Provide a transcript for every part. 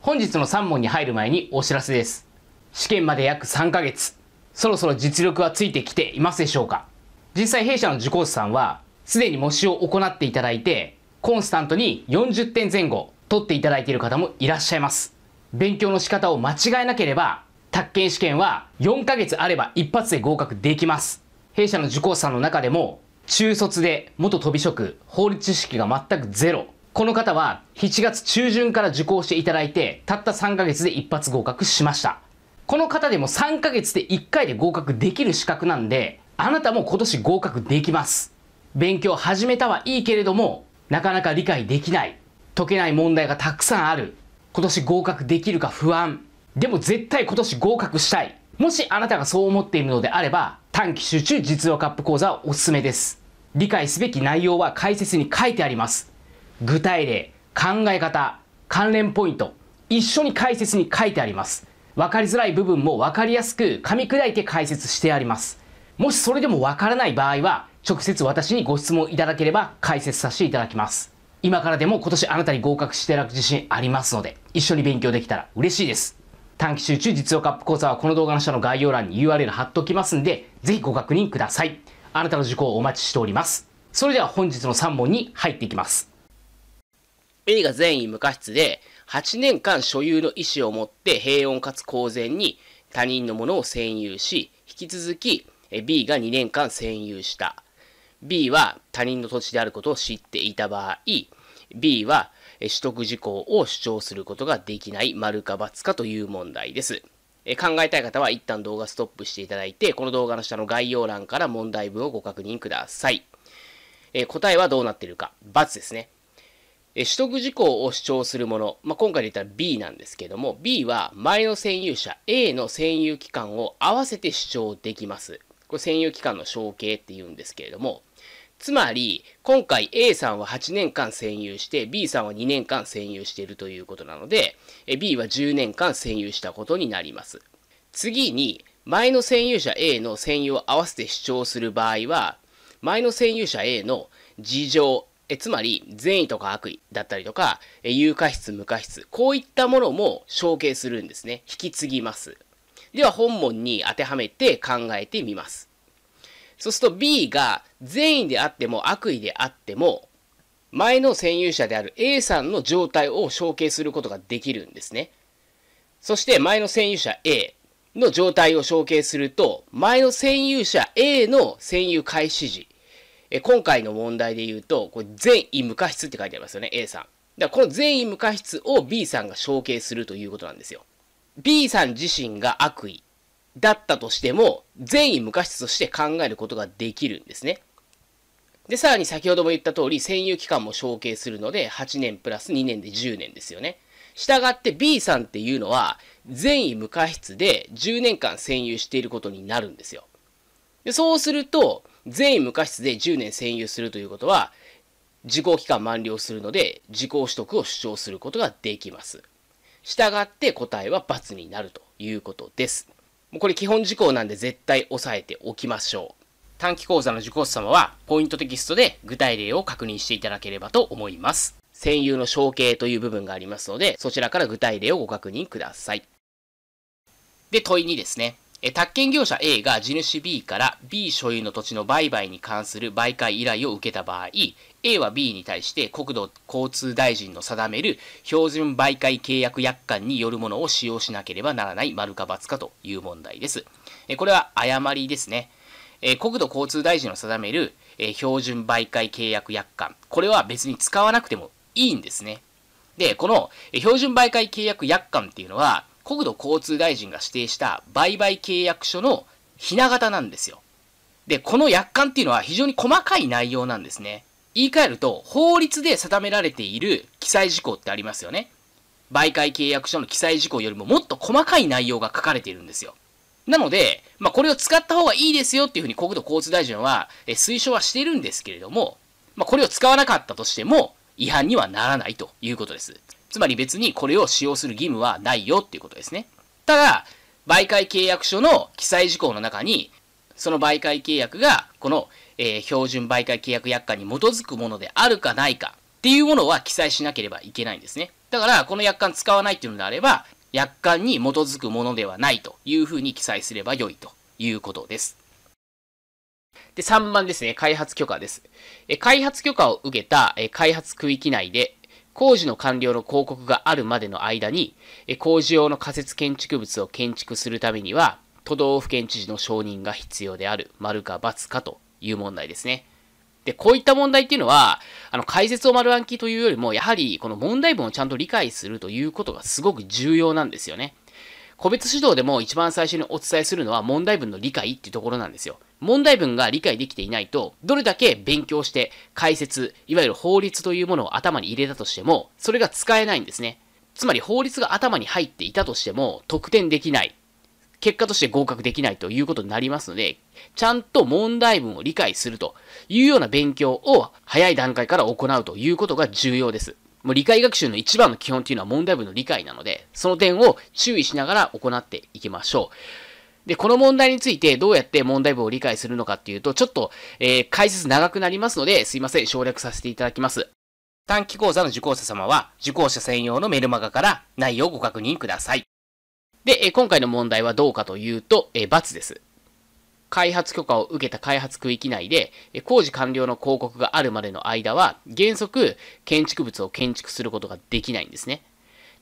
本日の3問に入る前にお知らせです。試験まで約3ヶ月、そろそろ実力はついてきていますでしょうか実際弊社の受講師さんは、すでに模試を行っていただいて、コンスタントに40点前後取っていただいている方もいらっしゃいます。勉強の仕方を間違えなければ、宅建試験は4ヶ月あれば一発で合格できます。弊社の受講者の中でも、中卒で元飛び職、法律知識が全くゼロ。この方は7月中旬から受講していただいて、たった3ヶ月で一発合格しました。この方でも3ヶ月で1回で合格できる資格なんで、あなたも今年合格できます。勉強始めたはいいけれども、なかなか理解できない。解けない問題がたくさんある。今年合格できるか不安。でも絶対今年合格したい。もしあなたがそう思っているのであれば、短期集中実用カップ講座はおすすめです。理解すべき内容は解説に書いてあります。具体例、考え方、関連ポイント、一緒に解説に書いてあります。分かりづらい部分も分かりやすく噛み砕いて解説してあります。もしそれでも分からない場合は、直接私にご質問いただければ解説させていただきます。今からでも今年あなたに合格していただく自信ありますので、一緒に勉強できたら嬉しいです。短期集中実用カップ講座はこの動画の下の概要欄に URL 貼っておきますんで、ぜひご確認ください。あなたの受講をお待ちしております。それでは本日の3問に入っていきます。A が善意無過失で、8年間所有の意思を持って平穏かつ公然に他人のものを占有し、引き続き B が2年間占有した。B は他人の土地であることを知っていた場合、B は取得事項を主張することができない丸か×かという問題です。考えたい方は一旦動画ストップしていただいて、この動画の下の概要欄から問題文をご確認ください。え答えはどうなっているか。×ですね。え取得事項を主張するもの、まあ、今回で言ったら B なんですけども、B は前の占有者 A の占有期間を合わせて主張できます。これ占有期間の承継って言うんですけれども、つまり、今回 A さんは8年間占有して、B さんは2年間占有しているということなので、B は10年間占有したことになります。次に、前の占有者 A の占有を合わせて主張する場合は、前の占有者 A の事情、えつまり善意とか悪意だったりとか、え有価質、無価質、こういったものも承継するんですね。引き継ぎます。では本文に当てはめて考えてみます。そうすると B が善意であっても悪意であっても、前の占有者である A さんの状態を承継することができるんですね。そして前の占有者 A の状態を承継すると、前の占有者 A の占有開始時、え今回の問題で言うと、これ善意無過失って書いてありますよね、A さん。だからこの善意無過失を B さんが承継するということなんですよ。B さん自身が悪意、だったとしても、善意無過失として考えることができるんですね。で、さらに先ほども言った通り、占有期間も承継するので、8年プラス2年で10年ですよね。したがって B さんっていうのは、善意無過失で10年間占有していることになるんですよ。でそうすると、善意無過失で10年占有するということは、時効期間満了するので、時効取得を主張することができます。したがって答えは×になるということです。もうこれ基本事項なんで絶対押さえておきましょう。短期講座の受講者様は、ポイントテキストで具体例を確認していただければと思います。占有の承継という部分がありますので、そちらから具体例をご確認ください。で、問い2ですね。え宅建業者 A が地主 B から B 所有の土地の売買に関する媒介依頼を受けた場合、A は B に対して国土交通大臣の定める標準媒介契約約款によるものを使用しなければならない丸か×かという問題です。えこれは誤りですね。え国土交通大臣の定める、え標準媒介契約約款。これは別に使わなくてもいいんですね。で、この標準媒介契約約款っていうのは、国土交通大臣が指定した売買契約書のひな形なんですよ。で、この約款っていうのは非常に細かい内容なんですね。言い換えると、法律で定められている記載事項ってありますよね。媒介契約書の記載事項よりももっと細かい内容が書かれているんですよ。なので、まあ、これを使った方がいいですよっていうふうに国土交通大臣は推奨はしてるんですけれども、まあ、これを使わなかったとしても違反にはならないということです。つまり別にこれを使用する義務はないよっていうことですね。ただ、媒介契約書の記載事項の中に、その媒介契約が、この、えー、標準媒介契約約款に基づくものであるかないかっていうものは記載しなければいけないんですね。だから、この約款使わないっていうのであれば、約款に基づくものではないというふうに記載すればよいということです。で、3番ですね、開発許可です。え開発許可を受けたえ開発区域内で、工事の完了の広告があるまでの間に、工事用の仮設建築物を建築するためには、都道府県知事の承認が必要である、丸か×かという問題ですね。で、こういった問題っていうのは、あの、解説を丸暗記というよりも、やはりこの問題文をちゃんと理解するということがすごく重要なんですよね。個別指導でも一番最初にお伝えするのは問題文の理解っていうところなんですよ。問題文が理解できていないと、どれだけ勉強して、解説、いわゆる法律というものを頭に入れたとしても、それが使えないんですね。つまり法律が頭に入っていたとしても、得点できない。結果として合格できないということになりますので、ちゃんと問題文を理解するというような勉強を早い段階から行うということが重要です。もう理解学習の一番の基本っていうのは問題文の理解なので、その点を注意しながら行っていきましょう。で、この問題についてどうやって問題文を理解するのかっていうと、ちょっと、えー、解説長くなりますので、すいません、省略させていただきます。短期講座の受講者様は、受講者専用のメルマガから内容をご確認ください。で、今回の問題はどうかというと、えー、×です。開発許可を受けた開発区域内で、工事完了の広告があるまでの間は、原則、建築物を建築することができないんですね。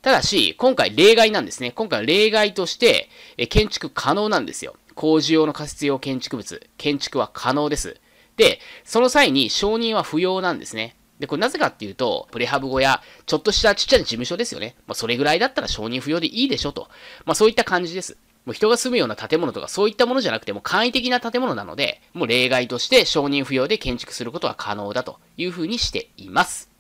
ただし、今回例外なんですね。今回は例外として、建築可能なんですよ。工事用の仮設用建築物、建築は可能です。で、その際に承認は不要なんですね。で、これなぜかっていうと、プレハブ小屋、ちょっとしたちっちゃな事務所ですよね。まあ、それぐらいだったら承認不要でいいでしょと。まあ、そういった感じです。もう人が住むような建物とかそういったものじゃなくても簡易的な建物なので、もう例外として承認不要で建築することは可能だというふうにしています。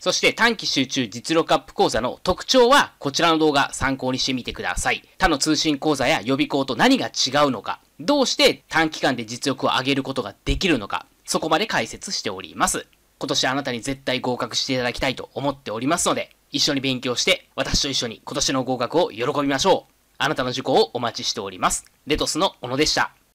そして短期集中実力アップ講座の特徴はこちらの動画参考にしてみてください。他の通信講座や予備校と何が違うのか、どうして短期間で実力を上げることができるのか、そこまで解説しております。今年あなたに絶対合格していただきたいと思っておりますので、一緒に勉強して私と一緒に今年の合格を喜びましょう。あなたの事故をお待ちしております。レトスの小野でした。